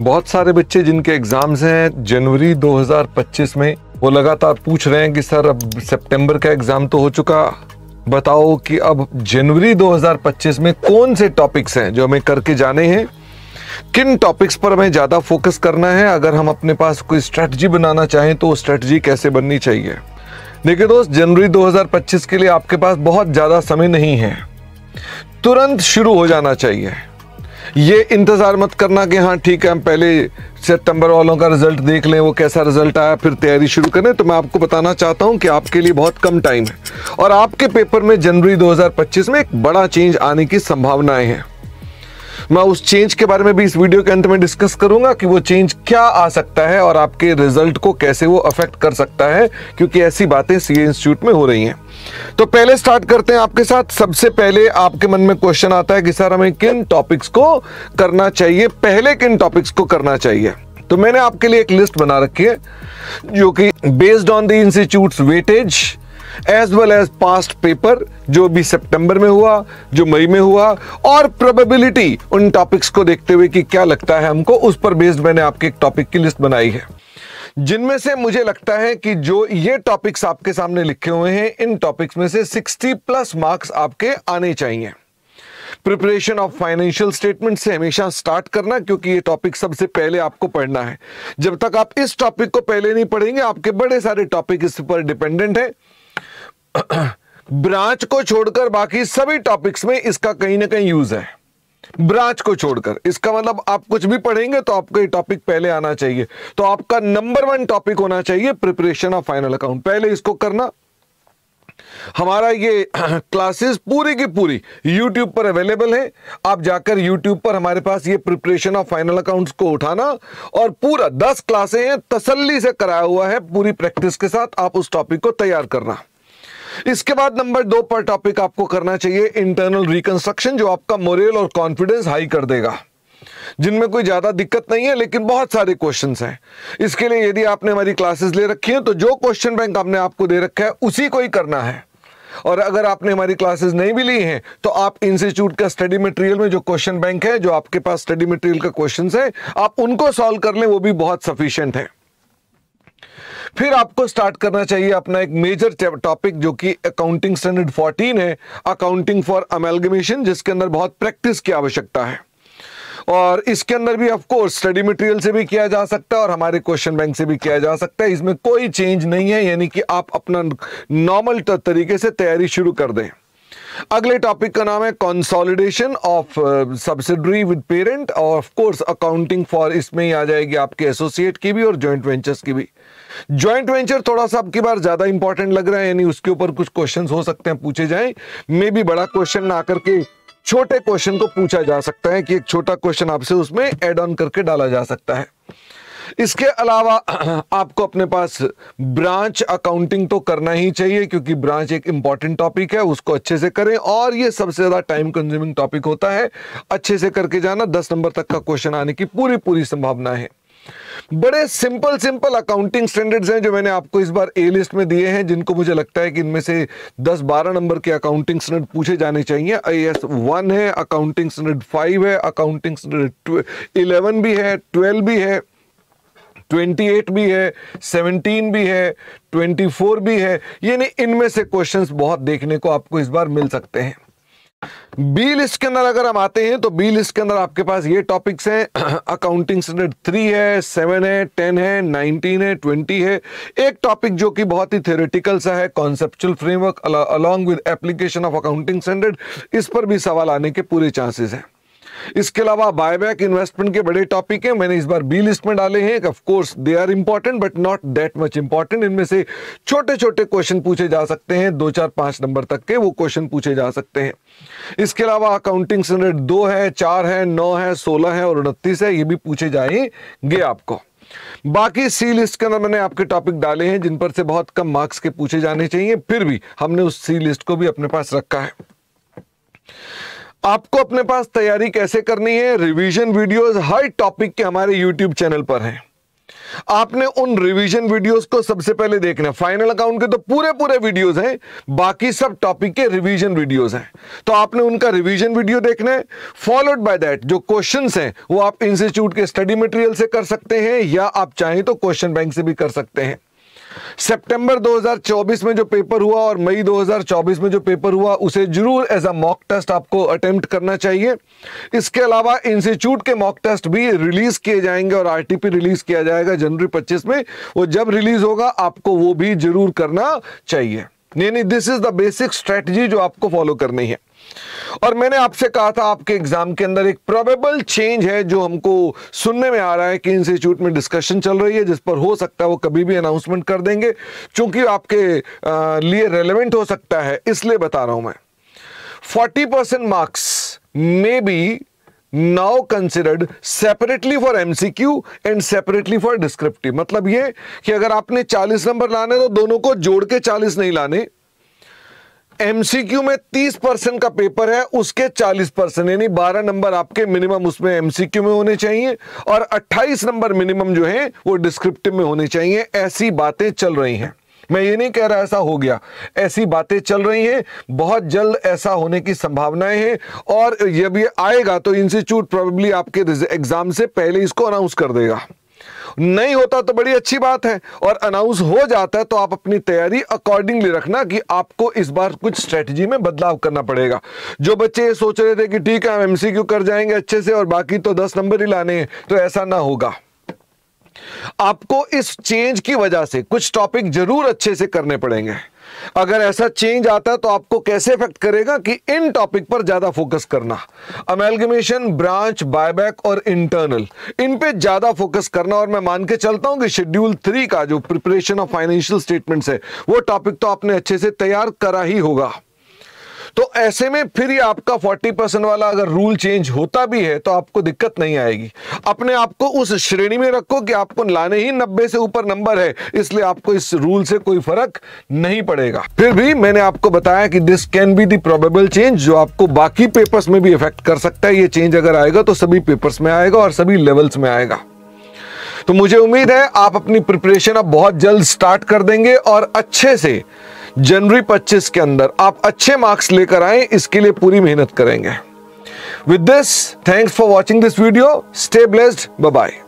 बहुत सारे बच्चे जिनके एग्ज़ाम्स हैं जनवरी 2025 में वो लगातार पूछ रहे हैं कि सर अब सितंबर का एग्ज़ाम तो हो चुका बताओ कि अब जनवरी 2025 में कौन से टॉपिक्स हैं जो हमें करके जाने हैं किन टॉपिक्स पर हमें ज़्यादा फोकस करना है अगर हम अपने पास कोई स्ट्रेटजी बनाना चाहें तो स्ट्रेटजी कैसे बननी चाहिए देखिए दोस्त जनवरी 2025 के लिए आपके पास बहुत ज़्यादा समय नहीं है तुरंत शुरू हो जाना चाहिए ये इंतज़ार मत करना कि हाँ ठीक है हम पहले सितंबर वालों का रिज़ल्ट देख लें वो कैसा रिज़ल्ट आया फिर तैयारी शुरू करें तो मैं आपको बताना चाहता हूँ कि आपके लिए बहुत कम टाइम है और आपके पेपर में जनवरी 2025 में एक बड़ा चेंज आने की संभावनाएं हैं मैं उस चेंज के बारे में भी इस वीडियो के अंत में डिस्कस करूंगा कि वो चेंज क्या आ सकता है और आपके रिजल्ट को कैसे वो अफेक्ट कर सकता है क्योंकि ऐसी बातें सी इंस्टीट्यूट में हो रही हैं तो पहले स्टार्ट करते हैं आपके साथ सबसे पहले आपके मन में क्वेश्चन आता है कि सर हमें किन टॉपिक्स को करना चाहिए पहले किन टॉपिक्स को करना चाहिए तो मैंने आपके लिए एक लिस्ट बना रखी है जो कि based on the institute weightage as well as past paper जो भी सितंबर में हुआ जो मई में हुआ और प्रोबेबिलिटी उन टॉपिक्स को देखते हुए कि क्या लगता है हमको उस पर बेस्ड मैंने आपके एक टॉपिक की लिस्ट बनाई है जिनमें से मुझे लगता है कि जो ये टॉपिक्स आपके सामने लिखे हुए हैं इन टॉपिक्स में से 60 प्लस मार्क्स आपके आने चाहिए प्रिपरेशन ऑफ फाइनेंशियल स्टेटमेंट से हमेशा स्टार्ट करना क्योंकि ये टॉपिक सबसे पहले आपको पढ़ना है जब तक आप इस टॉपिक को पहले नहीं पढ़ेंगे आपके बड़े सारे टॉपिक इस पर डिपेंडेंट है ब्रांच को छोड़कर बाकी सभी टॉपिक्स में इसका कहीं ना कहीं यूज है ब्रांच को छोड़कर इसका मतलब आप कुछ भी पढ़ेंगे तो आपको ये टॉपिक पहले आना चाहिए तो आपका नंबर वन टॉपिक होना चाहिए प्रिपरेशन ऑफ फाइनल अकाउंट पहले इसको करना हमारा ये क्लासेस पूरी की पूरी यूट्यूब पर अवेलेबल है आप जाकर यूट्यूब पर हमारे पास ये प्रिपरेशन ऑफ फाइनल अकाउंट्स को उठाना और पूरा दस क्लासे हैं तसल्ली से कराया हुआ है पूरी प्रैक्टिस के साथ आप उस टॉपिक को तैयार करना इसके बाद नंबर दो पर टॉपिक आपको करना चाहिए इंटरनल रिकंस्ट्रक्शन जो आपका मोरल और कॉन्फिडेंस हाई कर देगा जिनमें कोई ज़्यादा दिक्कत नहीं है लेकिन बहुत सारे क्वेश्चन हैं इसके लिए यदि आपने हमारी क्लासेस ले रखी हैं तो जो क्वेश्चन बैंक आपने आपको दे रखा है उसी को ही करना है और अगर आपने हमारी क्लासेस नहीं भी ली हैं तो आप इंस्टीट्यूट का स्टडी मटेरियल में जो क्वेश्चन बैंक है जो आपके पास स्टडी मटेरियल का क्वेश्चन है आप उनको सॉल्व कर लें वो भी बहुत सफिशियंट है फिर आपको स्टार्ट करना चाहिए अपना एक मेजर टॉपिक जो कि अकाउंटिंग स्टैंडर्ड 14 है अकाउंटिंग फॉर अमेलगमेशन जिसके अंदर बहुत प्रैक्टिस की आवश्यकता है और इसके अंदर भी कोर्स स्टडी मटेरियल से भी किया जा सकता है और हमारे क्वेश्चन बैंक से भी किया जा सकता है इसमें कोई चेंज नहीं है यानी कि आप अपना नॉर्मल तरीके से तैयारी शुरू कर दें अगले टॉपिक का नाम है consolidation of subsidiary with parent और ऑफ कोर्स अकाउंटिंग फॉर इसमें ही आ जाएगी आपके एसोसिएट की भी और जॉइंट वेंचर्स की भी जॉइंट वेंचर थोड़ा सा आपकी बार ज्यादा इंपॉर्टेंट लग रहा है यानी उसके ऊपर कुछ क्वेश्चन हो सकते हैं पूछे जाए मे भी बड़ा क्वेश्चन ना करके छोटे क्वेश्चन को पूछा जा सकता है कि एक छोटा क्वेश्चन आपसे उसमें एड ऑन करके डाला जा सकता है इसके अलावा आपको अपने पास ब्रांच अकाउंटिंग तो करना ही चाहिए क्योंकि ब्रांच एक इंपॉर्टेंट टॉपिक है उसको अच्छे से करें और ये सबसे ज़्यादा टाइम कंज्यूमिंग टॉपिक होता है अच्छे से करके जाना दस नंबर तक का क्वेश्चन आने की पूरी पूरी संभावना है बड़े सिंपल सिंपल अकाउंटिंग स्टैंडर्ड्स हैं जो मैंने आपको इस बार ए लिस्ट में दिए हैं जिनको मुझे लगता है कि इनमें से 10-12 नंबर के अकाउंटिंग स्टैंडर्ड पूछे जाने चाहिए आई एस वन है अकाउंटिंग स्टैंडर्ड फाइव है अकाउंटिंग स्टैंडर्ड इलेवन भी है ट्वेल्व भी है 28 भी है 17 भी है 24 भी है यानी इनमें से क्वेश्चंस बहुत देखने को आपको इस बार मिल सकते हैं बी लिस्ट के अंदर अगर हम आते हैं तो बी लिस्ट के अंदर आपके पास ये टॉपिक्स हैं अकाउंटिंग स्टैंडर्ड थ्री है सेवन है टेन है नाइनटीन है ट्वेंटी है एक टॉपिक जो कि बहुत ही थ्योरेटिकल सा है conceptual framework along with application of accounting standard इस पर भी सवाल आने के पूरे चांसेस हैं इसके अलावा बायबैक इन्वेस्टमेंट के बड़े टॉपिक हैं मैंने इस बार बी लिस्ट में डाले हैं of course they are important but not that much important इनमें से छोटे छोटे क्वेश्चन पूछे जा सकते हैं दो चार पांच नंबर तक के वो क्वेश्चन पूछे जा सकते हैं इसके अलावा अकाउंटिंग स्टैंडर्ड दो है चार है नौ है सोलह है और उनतीस है ये भी पूछे जाएंगे आपको बाकी सी लिस्ट के अंदर मैंने आपके टॉपिक डाले हैं जिन पर से बहुत कम मार्क्स के पूछे जाने चाहिए फिर भी हमने उस सी लिस्ट को भी अपने पास रखा है आपको अपने पास तैयारी कैसे करनी है रिवीजन वीडियोस हर टॉपिक के हमारे यूट्यूब चैनल पर हैं आपने उन रिवीजन वीडियोस को सबसे पहले देखना फाइनल अकाउंट के तो पूरे पूरे वीडियोस हैं बाकी सब टॉपिक के रिवीजन वीडियोस हैं तो आपने उनका रिवीजन वीडियो देखना है फॉलोड बाय दैट जो क्वेश्चंस हैं वो आप इंस्टीट्यूट के स्टडी मटेरियल से कर सकते हैं या आप चाहें तो क्वेश्चन बैंक से भी कर सकते हैं सितंबर 2024 में जो पेपर हुआ और मई 2024 में जो पेपर हुआ उसे जरूर एज अ मॉक टेस्ट आपको अटेम्प्ट करना चाहिए इसके अलावा इंस्टीट्यूट के मॉक टेस्ट भी रिलीज किए जाएंगे और आरटीपी रिलीज किया जाएगा जनवरी 25 में वो जब रिलीज होगा आपको वो भी जरूर करना चाहिए यानी this is the basic strategy जो आपको फॉलो करनी है और मैंने आपसे कहा था आपके एग्जाम के अंदर एक प्रोबेबल चेंज है जो हमको सुनने में आ रहा है कि इंस्टीट्यूट में डिस्कशन चल रही है जिस पर हो सकता है वो कभी भी अनाउंसमेंट कर देंगे चूंकि आपके लिए रेलेवेंट हो सकता है इसलिए बता रहा हूं मैं 40 परसेंट मार्क्स में be now considered separately for MCQ and separately for descriptive मतलब ये कि अगर आपने 40 नंबर लाने तो दोनों को जोड़ के 40 नहीं लाने एमसीक्यू में 30 परसेंट का पेपर है उसके 40 परसेंट यानी 12 नंबर आपके मिनिमम उसमें एमसीक्यू में होने चाहिए और 28 नंबर मिनिमम जो है वो डिस्क्रिप्टिव में होने चाहिए ऐसी बातें चल रही हैं मैं ये नहीं कह रहा ऐसा हो गया ऐसी बातें चल रही हैं बहुत जल्द ऐसा होने की संभावनाएं हैं और जब ये आएगा तो इंस्टीट्यूट प्रॉबेबली आपके एग्ज़ाम से पहले इसको अनाउंस कर देगा नहीं होता तो बड़ी अच्छी बात है और अनाउंस हो जाता है तो आप अपनी तैयारी अकॉर्डिंगली रखना कि आपको इस बार कुछ स्ट्रेटजी में बदलाव करना पड़ेगा जो बच्चे ये सोच रहे थे कि ठीक है हम एमसीक्यू कर जाएंगे अच्छे से और बाकी तो दस नंबर ही लाने हैं तो ऐसा ना होगा आपको इस चेंज की वजह से कुछ टॉपिक जरूर अच्छे से करने पड़ेंगे अगर ऐसा चेंज आता है तो आपको कैसे इफेक्ट करेगा कि इन टॉपिक पर ज्यादा फोकस करना अमेलगमेशन ब्रांच बायबैक और इंटरनल इन पे ज्यादा फोकस करना और मैं मान के चलता हूं कि शेड्यूल थ्री का जो प्रिपरेशन ऑफ फाइनेंशियल स्टेटमेंट्स है वो टॉपिक तो आपने अच्छे से तैयार करा ही होगा तो ऐसे में फिर ये आपका 40 परसेंट वाला अगर रूल चेंज होता भी है तो आपको दिक्कत नहीं आएगी अपने आप को उस श्रेणी में रखो कि आपको लाने ही 90 से ऊपर नंबर है इसलिए आपको इस रूल से कोई फर्क नहीं पड़ेगा फिर भी मैंने आपको बताया कि this can be the probable change जो आपको बाकी पेपर्स में भी इफेक्ट कर सकता है ये चेंज अगर आएगा तो सभी पेपर्स में आएगा और सभी लेवल्स में आएगा तो मुझे उम्मीद है आप अपनी प्रिपरेशन अब बहुत जल्द स्टार्ट कर देंगे और अच्छे से जनवरी 25 के अंदर आप अच्छे मार्क्स लेकर आए इसके लिए पूरी मेहनत करेंगे with this thanks for watching this video stay blessed bye